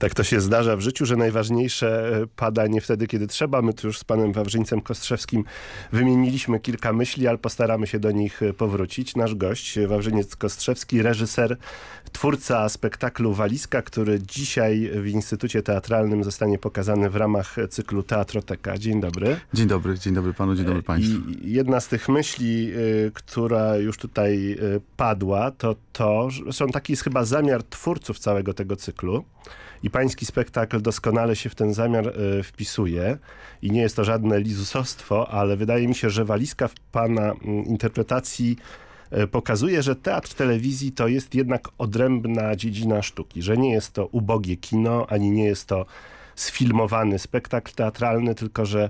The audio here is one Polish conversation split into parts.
tak to się zdarza w życiu, że najważniejsze e, pada nie wtedy, kiedy trzeba. My tu już z panem Wawrzyńcem Kostrzewskim wymieniliśmy kilka myśli, ale postaramy się do nich e, powrócić. Nasz gość, e, Wawrzyniec Kostrzewski, reżyser, twórca spektaklu Walizka, który dzisiaj w Instytucie Teatralnym zostanie pokazany w ramach cyklu Teatroteka. Dzień dobry. Dzień dobry, dzień dobry panu, dzień dobry państwu. I jedna z tych myśli, która już tutaj padła, to to, że są taki jest chyba zamiar twórców całego tego cyklu i pański spektakl doskonale się w ten zamiar e, wpisuje i nie jest to żadne lizusostwo, ale wydaje mi się, że walizka w pana mm, interpretacji e, pokazuje, że teatr telewizji to jest jednak odrębna dziedzina sztuki, że nie jest to ubogie kino, ani nie jest to sfilmowany spektakl teatralny, tylko że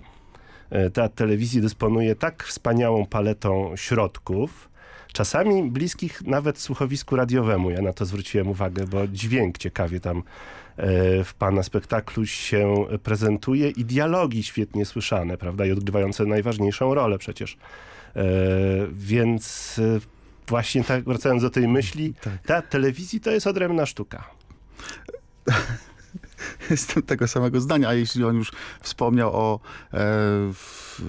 e, teatr telewizji dysponuje tak wspaniałą paletą środków, czasami bliskich nawet słuchowisku radiowemu. Ja na to zwróciłem uwagę, bo dźwięk ciekawie tam e, w pana spektaklu się prezentuje i dialogi świetnie słyszane, prawda, i odgrywające najważniejszą rolę przecież. E, więc e, właśnie tak, wracając do tej myśli, mm, tak. ta telewizji to jest odrębna sztuka. Jestem tego samego zdania, a jeśli on już wspomniał o e, w,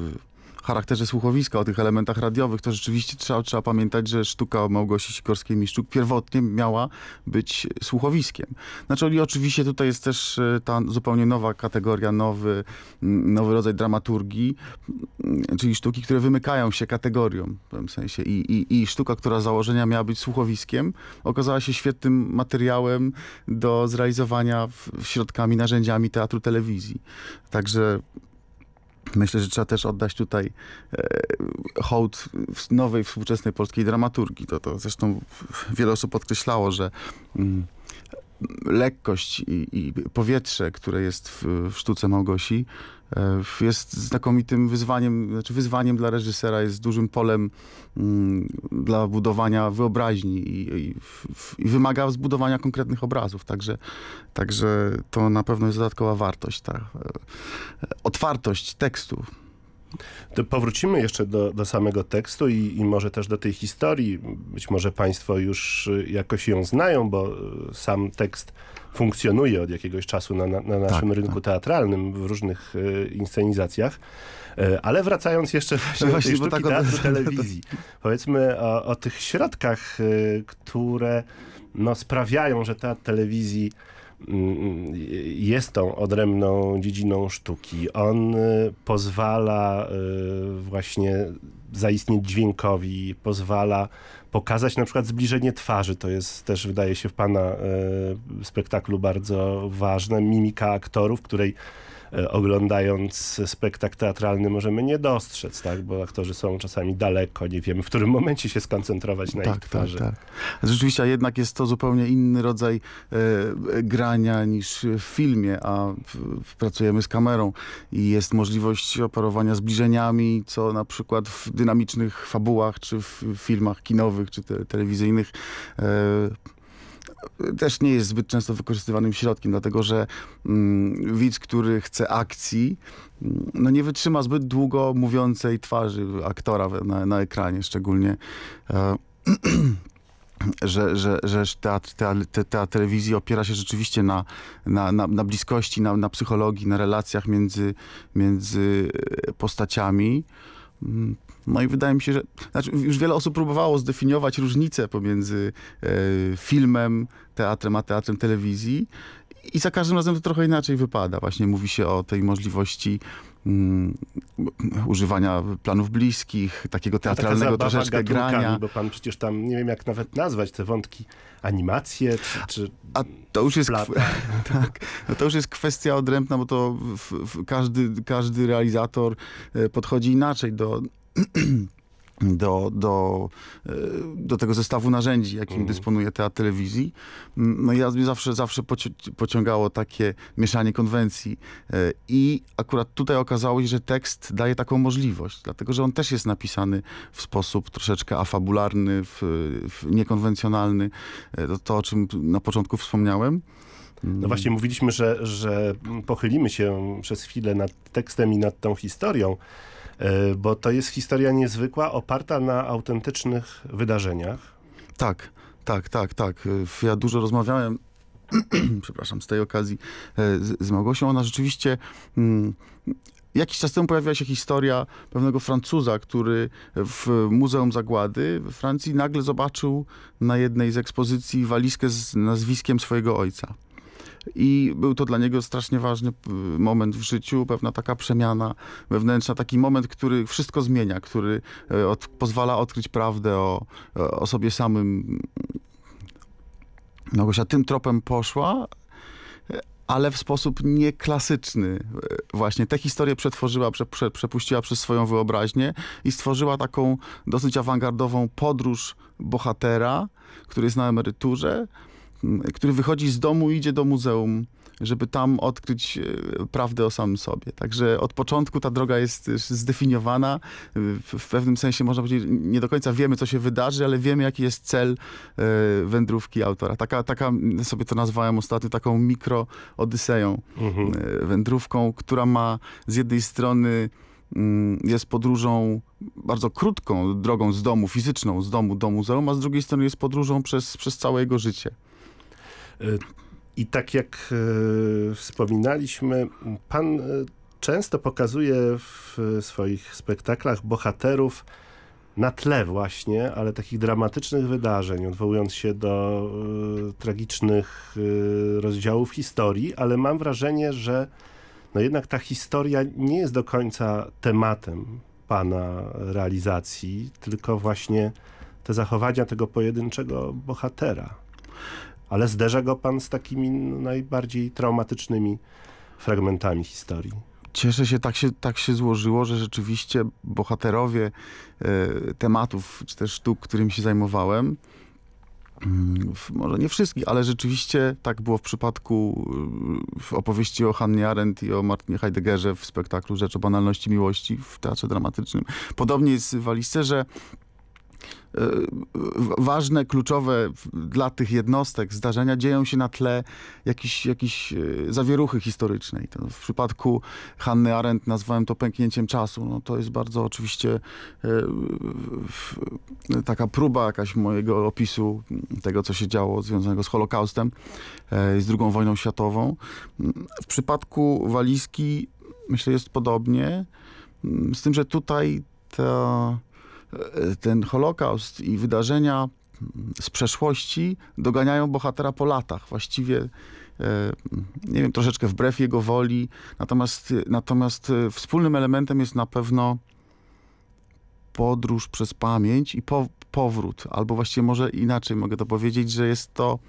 charakterze słuchowiska, o tych elementach radiowych, to rzeczywiście trzeba, trzeba pamiętać, że sztuka Małgosi Sikorskiej-Miszczuk pierwotnie miała być słuchowiskiem. Znaczy i oczywiście tutaj jest też e, ta zupełnie nowa kategoria, nowy, nowy rodzaj dramaturgii, czyli sztuki, które wymykają się kategorią w pewnym sensie i, i, i sztuka, która z założenia miała być słuchowiskiem, okazała się świetnym materiałem do zrealizowania w, środkami, narzędziami teatru telewizji. Także Myślę, że trzeba też oddać tutaj e, hołd nowej, współczesnej polskiej dramaturgii. To, to zresztą wiele osób podkreślało, że mm, lekkość i, i, powietrze, które jest w, w sztuce Małgosi, jest znakomitym wyzwaniem, znaczy wyzwaniem dla reżysera, jest dużym polem mm, dla budowania wyobraźni i, i, i, wymaga zbudowania konkretnych obrazów, także, także to na pewno jest dodatkowa wartość, ta e, otwartość tekstu. To powrócimy jeszcze do, do samego tekstu i, i, może też do tej historii. Być może państwo już y, jakoś ją znają, bo y, sam tekst funkcjonuje od jakiegoś czasu na, na, tak, naszym tak, rynku tak. teatralnym w różnych y, inscenizacjach. Y, ale wracając jeszcze właśnie, no właśnie do tej sztuki tak teatru, telewizji. To... Powiedzmy o, o, tych środkach, y, które no, sprawiają, że teatr telewizji Y, y, jest tą odrębną dziedziną sztuki. On y, pozwala właśnie zaistnieć dźwiękowi, pozwala pokazać na przykład zbliżenie twarzy. To jest też, wydaje się, w pana spektaklu bardzo ważne. Mimika aktorów, której E, oglądając spektakl teatralny możemy nie dostrzec, tak? bo aktorzy są czasami daleko, nie wiemy w którym momencie się skoncentrować na tak, ich tak, twarzy. Tak, tak. Rzeczywiście, a jednak jest to zupełnie inny rodzaj e, grania niż w filmie, a w, pracujemy z kamerą i jest możliwość operowania zbliżeniami, co na przykład w dynamicznych fabułach, czy w filmach kinowych, czy te, telewizyjnych e, też nie jest zbyt często wykorzystywanym środkiem, dlatego że mm, widz, który chce akcji, mm, no nie wytrzyma zbyt długo mówiącej twarzy aktora na, na ekranie szczególnie. E że, że, że teatr, teatr, teatr telewizji opiera się rzeczywiście na, na, na, na bliskości, na, na psychologii, na relacjach między, między e, postaciami. Mm. No i wydaje mi się, że znaczy już wiele osób próbowało zdefiniować różnicę pomiędzy e, filmem, teatrem a teatrem telewizji. I za każdym razem to trochę inaczej wypada. Właśnie mówi się o tej możliwości mm, używania planów bliskich, takiego teatralnego troszeczkę grania. Bo pan przecież tam, nie wiem jak nawet nazwać te wątki, animacje czy... czy a to już, jest, tak, no to już jest kwestia odrębna, bo to w, w każdy, każdy realizator e, podchodzi inaczej do, do, do, e, do tego zestawu narzędzi, jakim mm. dysponuje teatr telewizji. Mm, no i ja mnie zawsze, zawsze pociągało takie mieszanie konwencji. E, I akurat tutaj okazało się, że tekst daje taką możliwość, dlatego że on też jest napisany w sposób troszeczkę afabularny, w, w niekonwencjonalny. E, to, to, o czym na początku wspomniałem. No właśnie mówiliśmy, że, że pochylimy się przez chwilę nad tekstem i nad tą historią, e, bo to jest historia niezwykła, oparta na autentycznych wydarzeniach. Tak, tak, tak, tak. Ja dużo rozmawiałem przepraszam, z tej okazji e, z, Małgosią. Ona rzeczywiście mm, Jakiś czas temu pojawiła się historia pewnego Francuza, który w Muzeum Zagłady we Francji nagle zobaczył na jednej z ekspozycji walizkę z nazwiskiem swojego ojca i był to dla niego strasznie ważny moment w życiu, pewna taka przemiana wewnętrzna, taki moment, który wszystko zmienia, który e, od, pozwala odkryć prawdę o, e, o sobie samym. Małgosia tym tropem poszła, e, ale w sposób nieklasyczny. Właśnie tę historię przetworzyła, prze, prze, przepuściła przez swoją wyobraźnię i stworzyła taką dosyć awangardową podróż bohatera, który jest na emeryturze, który wychodzi z domu i idzie do muzeum, żeby tam odkryć e, prawdę o samym sobie. Także od początku ta droga jest e, zdefiniowana. E, w pewnym sensie można powiedzieć, nie do końca wiemy, co się wydarzy, ale wiemy, jaki jest cel wędrówki autora. Taka, taka sobie to nazwałem ostatnio, taką mikro-odyseją, mhm. wędrówką, która ma z jednej strony mm, jest podróżą bardzo krótką drogą z domu, fizyczną z domu do muzeum, a z drugiej strony jest podróżą przez, przez całe jego życie. Y, I tak jak y, wspominaliśmy, pan y, często pokazuje w swoich spektaklach bohaterów na tle właśnie, ale takich dramatycznych wydarzeń, odwołując się do tragicznych rozdziałów historii, ale mam wrażenie, że no jednak ta historia nie jest do końca tematem pana realizacji, tylko właśnie te zachowania tego pojedynczego bohatera ale zderza go pan z takimi no, najbardziej traumatycznymi fragmentami historii. Cieszę się tak, się, tak się złożyło, że rzeczywiście bohaterowie y, tematów, czy też sztuk, którymi się zajmowałem, y, może nie wszystkich, ale rzeczywiście tak było w przypadku y, w opowieści o Hannie Arendt i o Martinie Heideggerze w spektaklu Rzecz o banalności miłości w Teatrze Dramatycznym. Podobnie jest w Alisterze, ważne, kluczowe dla tych jednostek zdarzenia dzieją się na tle jakiejś, jakiejś e, zawieruchy historycznej. To w przypadku Hanny Arendt nazwałem to pęknięciem czasu. No, to jest bardzo oczywiście e, taka próba jakaś mojego opisu tego, co się działo związanego z Holokaustem e, i z II wojną światową. W przypadku walizki myślę jest podobnie, z tym, że tutaj ta E, ten Holokaust i wydarzenia z przeszłości doganiają bohatera po latach. Właściwie, e, nie wiem, troszeczkę wbrew jego woli. Natomiast, natomiast e, wspólnym elementem jest na pewno podróż przez pamięć i po, powrót. Albo właściwie może inaczej mogę to powiedzieć, że jest to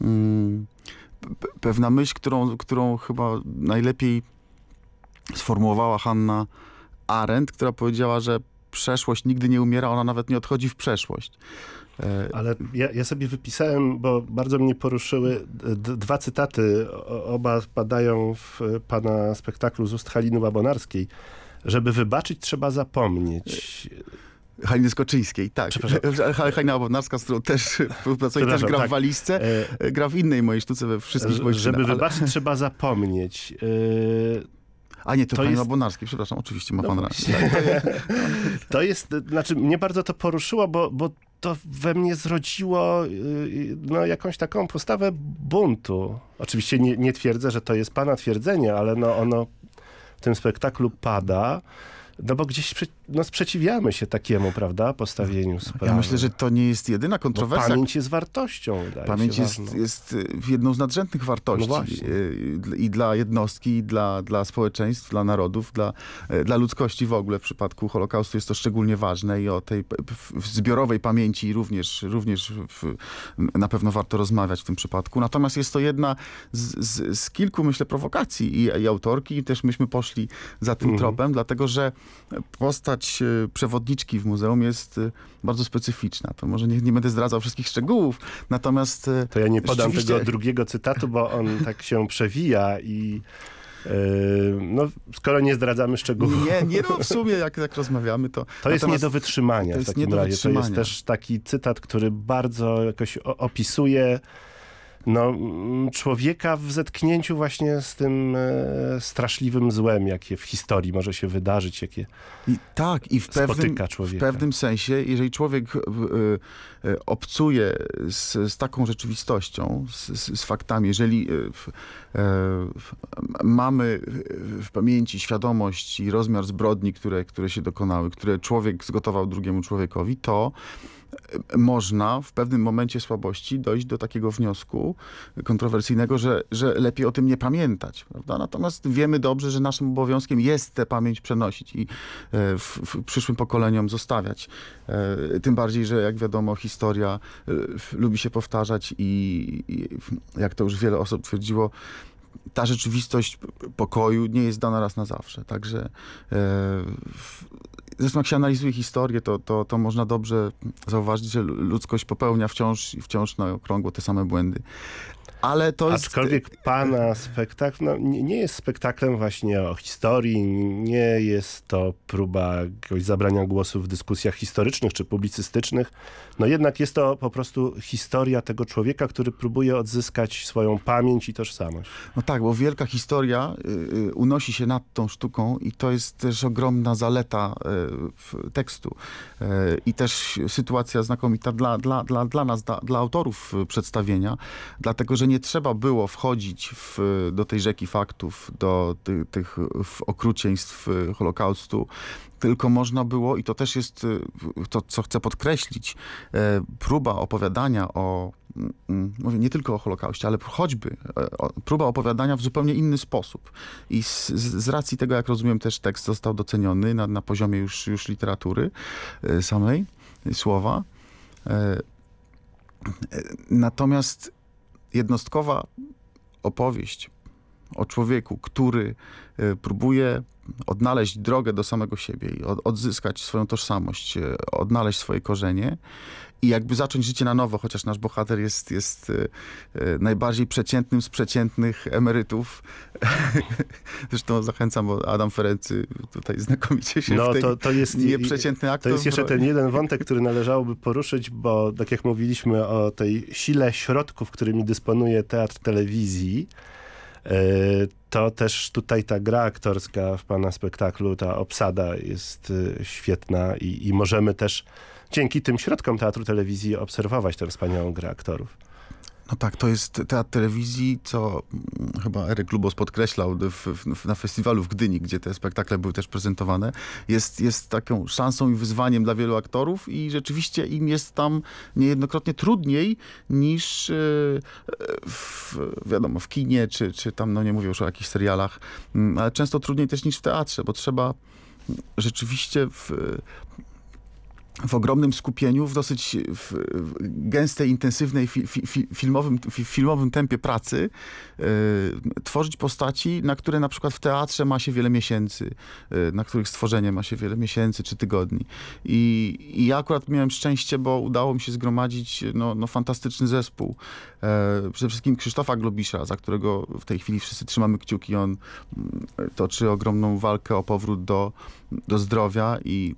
mm, pewna myśl, którą, którą chyba najlepiej sformułowała Hanna Arendt, która powiedziała, że przeszłość nigdy nie umiera, ona nawet nie odchodzi w przeszłość. E, ale ja, ja sobie wypisałem, bo bardzo mnie poruszyły dwa cytaty. O, oba padają w pana spektaklu z ust Haliny Łabonarskiej. Żeby wybaczyć, trzeba zapomnieć. Haliny Skoczyńskiej, tak. Halina Obonarska, z którą też współpracuję, też gra tak. w walizce. E, e, gra w innej mojej sztuce we wszystkich moich Żeby ale... wybaczyć, trzeba zapomnieć. A nie, to, to pan jest... Bonarski, przepraszam, oczywiście ma no, pan rację. Tak. to jest, znaczy mnie bardzo to poruszyło, bo, bo to we mnie zrodziło y, y, no, jakąś taką postawę buntu. Oczywiście nie, nie twierdzę, że to jest pana twierdzenie, ale no, ono w tym spektaklu pada. No bo gdzieś no, sprzeciwiamy się takiemu, prawda, postawieniu tak, sprawy. Ja myślę, że to nie jest jedyna kontrowersja. Bo pamięć jest wartością. Pamięć jest, jest y, jedną z nadrzędnych wartości. No y, I dla jednostki, i dla, dla społeczeństw, dla narodów, dla, y, dla ludzkości w ogóle. W przypadku Holokaustu jest to szczególnie ważne i o tej zbiorowej pamięci również, również w, na pewno warto rozmawiać w tym przypadku. Natomiast jest to jedna z, z, z kilku, myślę, prowokacji i, i autorki. I też myśmy poszli za tym mhm. tropem, dlatego że postać postać e, przewodniczki w muzeum jest e, bardzo specyficzna. To może nie, nie będę zdradzał wszystkich szczegółów, natomiast... E, to ja nie podam rzeczywiście... tego drugiego cytatu, bo on tak się przewija i... No, skoro nie zdradzamy szczegółów. Nie, nie, no w sumie jak, jak rozmawiamy, to... To jest nie do wytrzymania to jest w takim razie. To jest też taki cytat, który bardzo jakoś opisuje no, mm, człowieka w zetknięciu właśnie z tym e, straszliwym złem, jakie w historii może się wydarzyć, jakie I, tak, i w pewnym, w pewnym sensie, jeżeli człowiek e, obcuje z, z, taką rzeczywistością, z, z, z faktami, jeżeli e, e, mamy w pamięci świadomość i rozmiar zbrodni, które, które się dokonały, które człowiek zgotował drugiemu człowiekowi, to można w pewnym momencie słabości dojść do takiego wniosku, kontrowersyjnego, że, że lepiej o tym nie pamiętać. Prawda? Natomiast wiemy dobrze, że naszym obowiązkiem jest tę pamięć przenosić i e, w, w przyszłym pokoleniom zostawiać. E, tym bardziej, że jak wiadomo, historia e, lubi się powtarzać i, i jak to już wiele osób twierdziło, ta rzeczywistość pokoju nie jest dana raz na zawsze. Także e, Zresztą jak się analizuje historię, to, to, to można dobrze zauważyć, że ludzkość popełnia wciąż i wciąż na okrągło te same błędy. Ale to jest... Aczkolwiek pana spektakl no, nie, nie jest spektaklem właśnie o historii, nie jest to próba jakiegoś zabrania głosu w dyskusjach historycznych czy publicystycznych. No jednak jest to po prostu historia tego człowieka, który próbuje odzyskać swoją pamięć i tożsamość. No tak, bo wielka historia y, y, unosi się nad tą sztuką i to jest też ogromna zaleta y, w tekstu. I też sytuacja znakomita dla, dla, dla, dla nas, dla, dla autorów przedstawienia, dlatego, że że nie trzeba było wchodzić w, do tej rzeki faktów, do ty, tych okrucieństw y, Holokaustu, tylko można było, i to też jest y, to, co chcę podkreślić, e, próba opowiadania o, mm, mm, mówię nie tylko o Holokauście, ale choćby e, próba opowiadania w zupełnie inny sposób. I z, z racji tego, jak rozumiem, też tekst został doceniony na, na poziomie już, już literatury e, samej, słowa. Natomiast jednostkowa opowieść o człowieku, który e, próbuje odnaleźć drogę do samego siebie i odzyskać swoją tożsamość, e, odnaleźć swoje korzenie, i jakby zacząć życie na nowo, chociaż nasz bohater jest, jest e, e, najbardziej przeciętnym z przeciętnych emerytów. Zresztą zachęcam, bo Adam Ferency tutaj znakomicie się no, w tej to, to jest nieprzeciętny aktor. To jest jeszcze ten jeden wątek, który należałoby poruszyć, bo tak jak mówiliśmy o tej sile środków, którymi dysponuje teatr telewizji, E, to też tutaj ta gra aktorska w pana spektaklu, ta obsada jest e, świetna i, i możemy też dzięki tym środkom teatru telewizji obserwować tę wspaniałą grę aktorów. No tak, to jest teatr telewizji, co mm, chyba Eryk Lubos podkreślał w, w, na festiwalu w Gdyni, gdzie te spektakle były też prezentowane. Jest, jest taką szansą i wyzwaniem dla wielu aktorów i rzeczywiście im jest tam niejednokrotnie trudniej niż e, w, wiadomo, w kinie, czy, czy tam, no nie mówię już o jakichś serialach, mm, ale często trudniej też niż w teatrze, bo trzeba rzeczywiście w, w ogromnym skupieniu, w dosyć w gęstej, intensywnej, fi, fi, filmowym, fi, filmowym tempie pracy e, tworzyć postaci, na które na przykład w teatrze ma się wiele miesięcy, e, na których stworzenie ma się wiele miesięcy czy tygodni. I, i ja akurat miałem szczęście, bo udało mi się zgromadzić no, no fantastyczny zespół. E, przede wszystkim Krzysztofa Globisza, za którego w tej chwili wszyscy trzymamy kciuki. On mm, toczy ogromną walkę o powrót do, do zdrowia i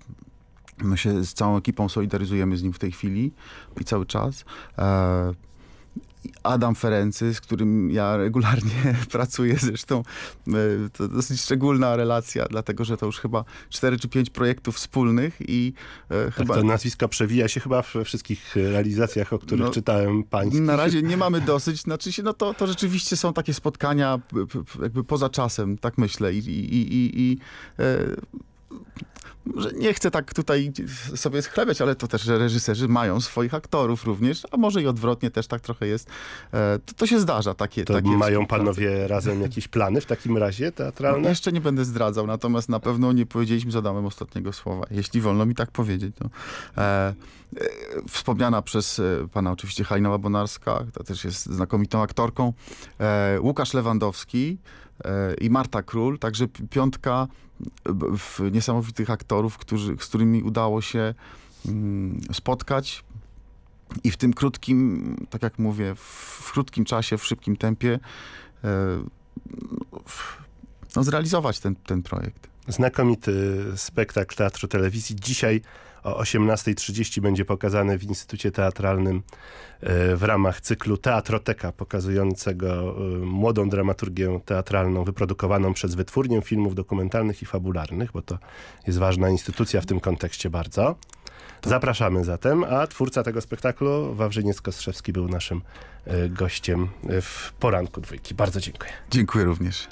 My się z całą ekipą solidaryzujemy z nim w tej chwili i cały czas. E, Adam Ferency, z którym ja regularnie pracuję, zresztą e, to dosyć szczególna relacja, dlatego że to już chyba 4 czy 5 projektów wspólnych i e, tak chyba... To nazwiska przewija się chyba we wszystkich realizacjach, o których no, czytałem pańskich. Na razie nie mamy dosyć, znaczy się, no to, to rzeczywiście są takie spotkania jakby poza czasem, tak myślę i, i, i, i może nie chcę tak tutaj sobie schlebiać, ale to też, że reżyserzy mają swoich aktorów również, a może i odwrotnie też tak trochę jest. E, to, to się zdarza, takie, to takie mają panowie razem jakieś plany w takim razie teatralne? No, jeszcze nie będę zdradzał, natomiast na pewno nie powiedzieliśmy z Adamem ostatniego słowa, jeśli wolno mi tak powiedzieć. No. E, E, wspomniana przez e, pana oczywiście Halina Bonarska, ta też jest znakomitą aktorką, e, Łukasz Lewandowski i Marta Król, także piątka niesamowitych aktorów, którzy, z którymi udało się mm, spotkać, i w tym krótkim, tak jak mówię, w krótkim czasie, w szybkim tempie no, zrealizować ten, ten projekt. Znakomity spektakl teatru telewizji. Dzisiaj o 18.30 będzie pokazany w Instytucie Teatralnym e, w ramach cyklu Teatroteka, pokazującego e, młodą dramaturgię teatralną wyprodukowaną przez Wytwórnię Filmów Dokumentalnych i Fabularnych, bo to jest ważna instytucja w tym kontekście bardzo. Zapraszamy zatem, a twórca tego spektaklu, Wawrzyniec Kostrzewski, był naszym e, gościem w poranku dwójki. Bardzo dziękuję. Dziękuję również.